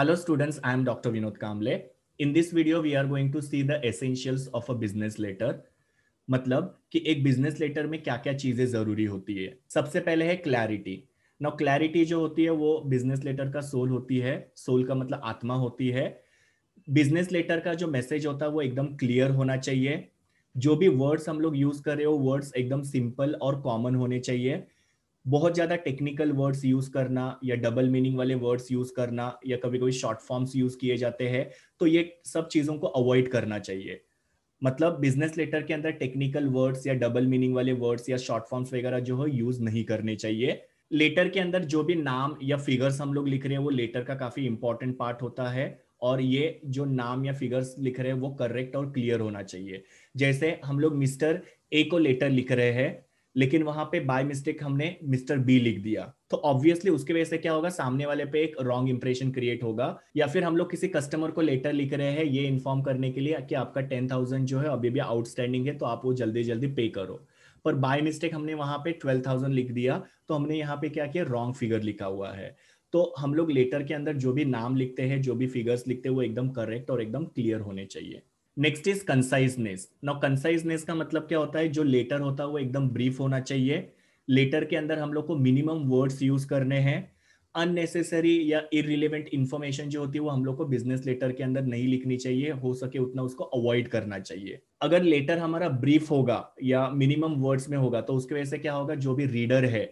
Hello students, I am Dr. Vinod Kamble. In this video, we are going to see the essentials of a business letter. मतलब कि एक business letter में क्या क्या चीजें जरूरी होती है सबसे पहले है क्लैरिटी ना क्लैरिटी जो होती है वो बिजनेस लेटर का सोल होती है सोल का मतलब आत्मा होती है बिजनेस लेटर का जो मैसेज होता है वो एकदम क्लियर होना चाहिए जो भी वर्ड्स हम लोग यूज कर रहे हो वर्ड्स एकदम सिंपल और कॉमन होने चाहिए बहुत ज्यादा टेक्निकल वर्ड्स यूज करना या डबल मीनिंग वाले वर्ड्स यूज करना या कभी कभी शॉर्ट फॉर्म्स यूज किए जाते हैं तो ये सब चीजों को अवॉइड करना चाहिए मतलब बिजनेस लेटर के अंदर टेक्निकल वर्ड्स या डबल मीनिंग वाले वर्ड्स या शॉर्ट फॉर्म्स वगैरह जो है यूज नहीं करने चाहिए लेटर के अंदर जो भी नाम या फिगर्स हम लोग लिख रहे हैं वो लेटर का काफी इंपॉर्टेंट पार्ट होता है और ये जो नाम या फिगर्स लिख रहे हैं वो करेक्ट और क्लियर होना चाहिए जैसे हम लोग मिस्टर ए को लेटर लिख रहे हैं लेकिन वहां पे बाय मिस्टेक हमने मिस्टर बी लिख दिया तो ऑब्वियसली उसके वजह से क्या होगा सामने वाले पे एक रॉन्ग इंप्रेशन क्रिएट होगा या फिर हम लोग किसी कस्टमर को लेटर लिख रहे हैं ये इन्फॉर्म करने के लिए कि आपका टेन थाउजेंड जो है अभी भी आउटस्टैंडिंग है तो आप वो जल्दी जल्दी पे करो पर बाय मिस्टेक हमने वहां पे ट्वेल्व थाउजेंड लिख दिया तो हमने यहाँ पे क्या किया रॉन्ग फिगर लिखा हुआ है तो हम लोग लेटर के अंदर जो भी नाम लिखते हैं जो भी फिगर्स लिखते हैं वो एकदम करेक्ट और एकदम क्लियर होने चाहिए next is conciseness now conciseness का मतलब क्या होता है जो लेटर होता है वो एकदम ब्रीफ होना चाहिए लेटर के अंदर हम लोग को मिनिमम वर्ड्स यूज करने हैं अननेसेसरी या इरिलेवेंट इन्फॉर्मेशन जो होती है वो हम लोग को बिजनेस लेटर के अंदर नहीं लिखनी चाहिए हो सके उतना उसको अवॉइड करना चाहिए अगर लेटर हमारा ब्रीफ होगा या मिनिमम वर्ड्स में होगा तो उसकी वजह से क्या होगा जो भी रीडर है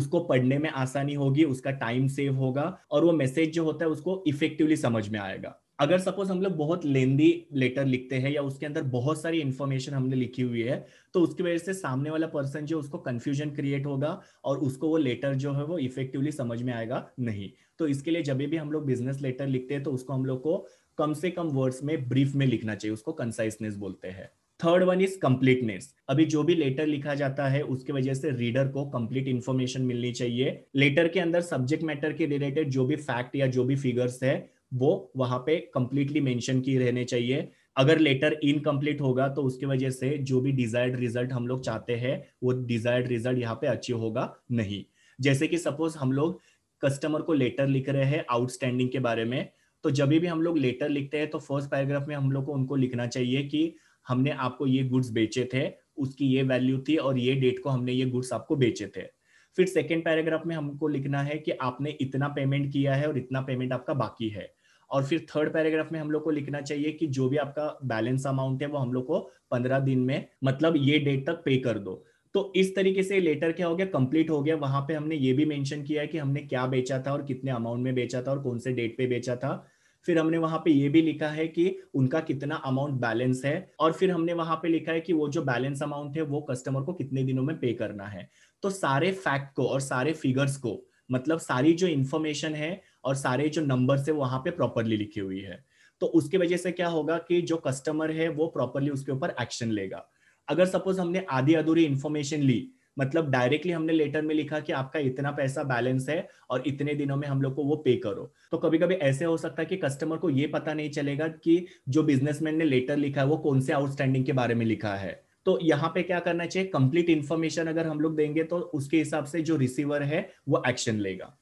उसको पढ़ने में आसानी होगी उसका टाइम सेव होगा और वो मैसेज जो होता है उसको इफेक्टिवली समझ में आएगा अगर सपोज हम लोग बहुत लेंदी लेटर लिखते हैं या उसके अंदर बहुत सारी इन्फॉर्मेशन हमने लिखी हुई है तो उसकी वजह से सामने वाला पर्सन जो उसको कंफ्यूजन क्रिएट होगा और उसको वो लेटर जो है वो इफेक्टिवली समझ में आएगा नहीं तो इसके लिए जब भी हम लोग बिजनेस लेटर लिखते हैं तो उसको हम लोग को कम से कम वर्ड्स में ब्रीफ में लिखना चाहिए उसको कंसाइसनेस बोलते हैं थर्ड वन इज कंप्लीटनेस अभी जो भी लेटर लिखा जाता है उसके वजह से रीडर को कंप्लीट इन्फॉर्मेशन मिलनी चाहिए लेटर के अंदर सब्जेक्ट मैटर के रिलेटेड जो भी फैक्ट या जो भी फिगर्स है वो वहां पे कंप्लीटली मेंशन की रहने चाहिए अगर लेटर इनकम्प्लीट होगा तो उसकी वजह से जो भी डिजायर्ड रिजल्ट हम लोग चाहते हैं वो डिजायर्ड रिजल्ट यहाँ पे अचीव होगा नहीं जैसे कि सपोज हम लोग कस्टमर को लेटर लिख रहे हैं आउटस्टैंडिंग के बारे में तो जब भी हम लोग लेटर लिखते हैं तो फर्स्ट पैराग्राफ में हम लोग को उनको लिखना चाहिए कि हमने आपको ये गुड्स बेचे थे उसकी ये वैल्यू थी और ये डेट को हमने ये गुड्स आपको बेचे थे फिर सेकेंड पैराग्राफ में हमको लिखना है कि आपने इतना पेमेंट किया है और इतना पेमेंट आपका बाकी है और फिर थर्ड पैराग्राफ में हम लोग को लिखना चाहिए कि जो भी आपका बैलेंस अमाउंट है वो हम लोग को पंद्रह दिन में मतलब ये डेट तक पे कर दो तो इस तरीके से लेटर क्या हो गया कंप्लीट हो गया वहां पे हमने ये भी मेंशन किया है कि हमने क्या बेचा था और कितने अमाउंट में बेचा था और कौन से डेट पे बेचा था फिर हमने वहां पे ये भी लिखा है कि उनका कितना अमाउंट बैलेंस है और फिर हमने वहां पे लिखा है कि वो जो बैलेंस अमाउंट है वो कस्टमर को कितने दिनों में पे करना है तो सारे फैक्ट को और सारे फिगर्स को मतलब सारी जो इंफॉर्मेशन है और सारे जो नंबर है वहां पे प्रॉपरली लिखी हुई है तो उसके वजह से क्या होगा कि जो कस्टमर है वो प्रॉपरली उसके ऊपर एक्शन लेगा अगर सपोज हमने आधी अधूरी इंफॉर्मेशन ली मतलब डायरेक्टली हमने लेटर में लिखा कि आपका इतना पैसा बैलेंस है और इतने दिनों में हम लोग को वो पे करो तो कभी कभी ऐसे हो सकता है कि कस्टमर को ये पता नहीं चलेगा कि जो बिजनेसमैन ने लेटर लिखा है वो कौन से आउटस्टैंडिंग के बारे में लिखा है तो यहाँ पे क्या करना चाहिए कंप्लीट इंफॉर्मेशन अगर हम लोग देंगे तो उसके हिसाब से जो रिसीवर है वो एक्शन लेगा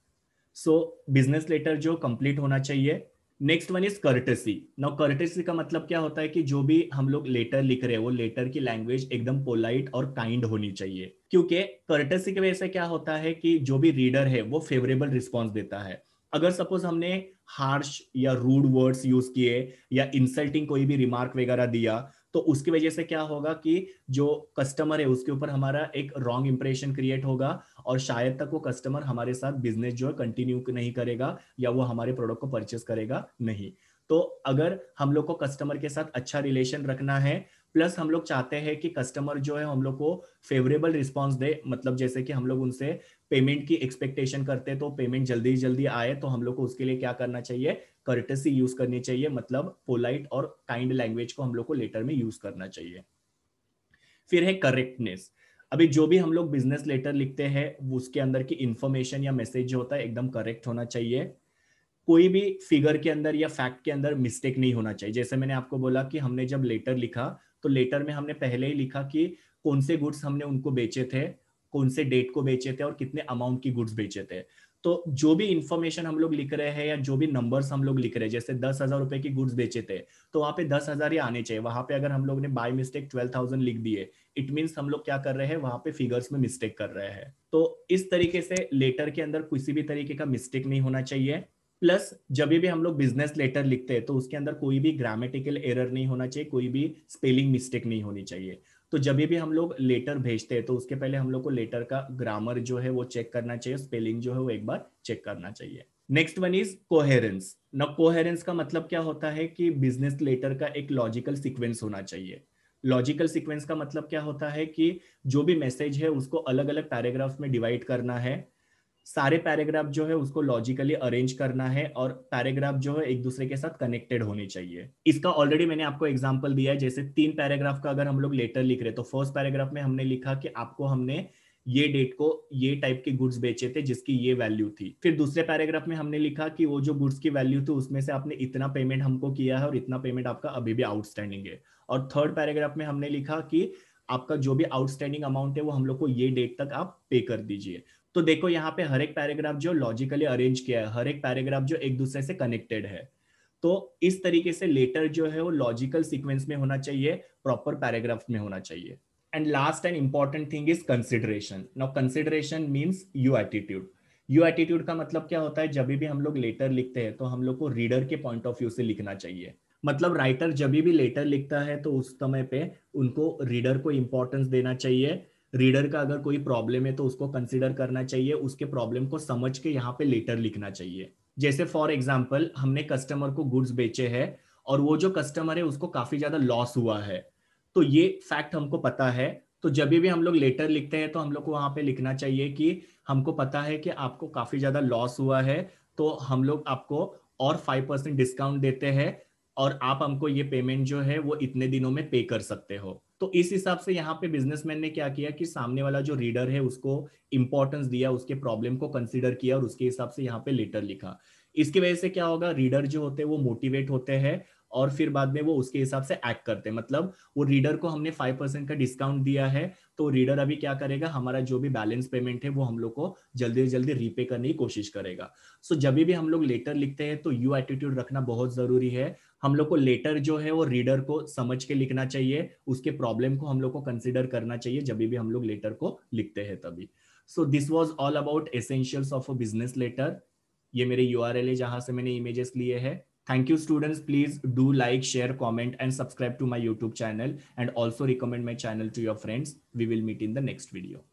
सो बिजनेस लेटर जो कंप्लीट होना चाहिए next one is courtesy now courtesy का मतलब क्या होता है कि जो भी हम लोग लेटर लिख रहे हैं वो लेटर की लैंग्वेज एकदम पोलाइट और काइंड होनी चाहिए क्योंकि कर्टेसी की वजह से क्या होता है कि जो भी रीडर है वो फेवरेबल रिस्पॉन्स देता है अगर सपोज हमने हार्श या रूड वर्ड्स यूज किए या इंसल्टिंग कोई भी रिमार्क वगैरह दिया तो उसकी वजह से क्या होगा कि जो कस्टमर है उसके ऊपर हमारा एक रॉन्ग इंप्रेशन क्रिएट होगा और शायद तक वो कस्टमर हमारे साथ बिजनेस जो है कंटिन्यू नहीं करेगा या वो हमारे प्रोडक्ट को परचेस करेगा नहीं तो अगर हम लोग को कस्टमर के साथ अच्छा रिलेशन रखना है प्लस हम लोग चाहते हैं कि कस्टमर जो है हम लोग को फेवरेबल रिस्पॉन्स दे मतलब जैसे कि हम लोग उनसे पेमेंट की एक्सपेक्टेशन करते हैं तो पेमेंट जल्दी जल्दी आए तो हम लोग को उसके लिए क्या करना चाहिए करटेसी यूज करनी चाहिए मतलब पोलाइट और काइंड लैंग्वेज को हम लोग को लेटर में यूज करना चाहिए फिर है करेक्टनेस अभी जो भी हम लोग बिजनेस लेटर लिखते हैं उसके अंदर की इंफॉर्मेशन या मैसेज जो होता है एकदम करेक्ट होना चाहिए कोई भी फिगर के अंदर या फैक्ट के अंदर मिस्टेक नहीं होना चाहिए जैसे मैंने आपको बोला कि हमने जब लेटर लिखा तो लेटर में हमने पहले ही लिखा कि कौन से गुड्स हमने उनको बेचे थे कौन से डेट को बेचे थे और कितने अमाउंट की गुड्स बेचे थे तो जो भी इंफॉर्मेशन हम लोग लिख रहे हैं या जो भी नंबर्स हम लोग लिख रहे हैं जैसे दस हजार रुपए की गुड्स बेचे थे तो वहाँ पे दस हजार ही आने चाहिए वहां पे अगर हम लोग ने बाय मिस्टेक ट्वेल्व थाउजेंड लिख दिए इट मीन हम लोग क्या कर रहे हैं वहां पे फिगर्स में मिस्टेक कर रहे हैं तो इस तरीके से लेटर के अंदर किसी भी तरीके का मिस्टेक नहीं होना चाहिए प्लस जब भी हम लोग बिजनेस लेटर लिखते हैं तो उसके अंदर कोई भी ग्रामेटिकल एरर नहीं होना चाहिए कोई भी स्पेलिंग मिस्टेक नहीं होनी चाहिए तो जब भी हम लोग लेटर भेजते हैं तो उसके पहले हम लोग को लेटर का ग्रामर जो है वो चेक करना चाहिए स्पेलिंग जो है वो एक बार चेक करना चाहिए नेक्स्ट वन इज कोहेरेंस ना कोहेरेंस का मतलब क्या होता है कि बिजनेस लेटर का एक लॉजिकल सीक्वेंस होना चाहिए लॉजिकल सीक्वेंस का मतलब क्या होता है कि जो भी मैसेज है उसको अलग अलग पैराग्राफ में डिवाइड करना है सारे पैराग्राफ जो है उसको लॉजिकली अरेंज करना है और पैराग्राफ जो है एक दूसरे के साथ कनेक्टेड होने चाहिए इसका ऑलरेडी मैंने आपको एग्जाम्पल दिया है जैसे तीन पैराग्राफ का अगर हम लोग लेटर लिख रहे तो फर्स्ट पैराग्राफ में हमने लिखा कि आपको हमने ये डेट को ये टाइप के गुड्स बेचे थे जिसकी ये वैल्यू थी फिर दूसरे पैराग्राफ में हमने लिखा कि वो जो गुड्स की वैल्यू थी उसमें से आपने इतना पेमेंट हमको किया है और इतना पेमेंट आपका अभी भी आउटस्टैंडिंग है और थर्ड पैराग्राफ में हमने लिखा कि आपका जो भी आउटस्टैंडिंग अमाउंट है वो हम लोग को ये डेट तक आप पे कर दीजिए तो देखो यहाँ पे हर एक पैराग्राफ जो लॉजिकली अरेंज किया है हर एक पैराग्राफ जो एक दूसरे से कनेक्टेड है तो इस तरीके से लेटर जो है वो लॉजिकल सीक्वेंस में होना चाहिए प्रॉपर पैराग्राफ में होना चाहिए and last and important thing is consideration now consideration means you attitude you attitude का मतलब क्या होता है जब भी हम लोग लेटर लिखते हैं तो हम लोग को रीडर के पॉइंट ऑफ व्यू से लिखना चाहिए मतलब राइटर जब भी लेटर लिखता है तो उस समय पे उनको रीडर को इम्पोर्टेंस देना चाहिए रीडर का अगर कोई प्रॉब्लम है तो उसको कंसिडर करना चाहिए उसके प्रॉब्लम को समझ के यहाँ पे लेटर लिखना चाहिए जैसे फॉर एग्जाम्पल हमने कस्टमर को गुड्स बेचे हैं और वो जो कस्टमर है उसको काफी ज्यादा लॉस हुआ है तो ये फैक्ट हमको पता है तो जब भी हम लोग लेटर लिखते हैं तो हम लोग को वहां पे लिखना चाहिए कि हमको पता है कि आपको काफी ज्यादा लॉस हुआ है तो हम लोग आपको और फाइव परसेंट डिस्काउंट देते हैं और आप हमको ये पेमेंट जो है वो इतने दिनों में पे कर सकते हो तो इस हिसाब से यहाँ पे बिजनेसमैन ने क्या किया कि सामने वाला जो रीडर है उसको इंपॉर्टेंस दिया उसके प्रॉब्लम को कंसिडर किया और उसके हिसाब से यहाँ पे लेटर लिखा इसकी वजह से क्या होगा रीडर जो होते हैं वो मोटिवेट होते हैं और फिर बाद में वो उसके हिसाब से एक्ट करते हैं मतलब वो रीडर को हमने फाइव परसेंट का डिस्काउंट दिया है तो रीडर अभी क्या करेगा हमारा जो भी बैलेंस पेमेंट है वो हम लोग को जल्दी से जल्दी रीपे करने की कोशिश करेगा सो जब भी हम लोग लेटर लिखते हैं तो यू एटीट्यूड रखना बहुत जरूरी है हम लोग को लेटर जो है वो रीडर को समझ के लिखना चाहिए उसके प्रॉब्लम को हम लोग को कंसिडर करना चाहिए जब भी हम लोग लेटर को लिखते हैं तभी so this was all about essentials of a business letter ये मेरे यू आर एल है जहां से मैंने इमेजेस लिए हैं Thank you, students. Please do like, share, comment, and subscribe to my YouTube channel and also recommend my channel to your friends. We will meet in the next video.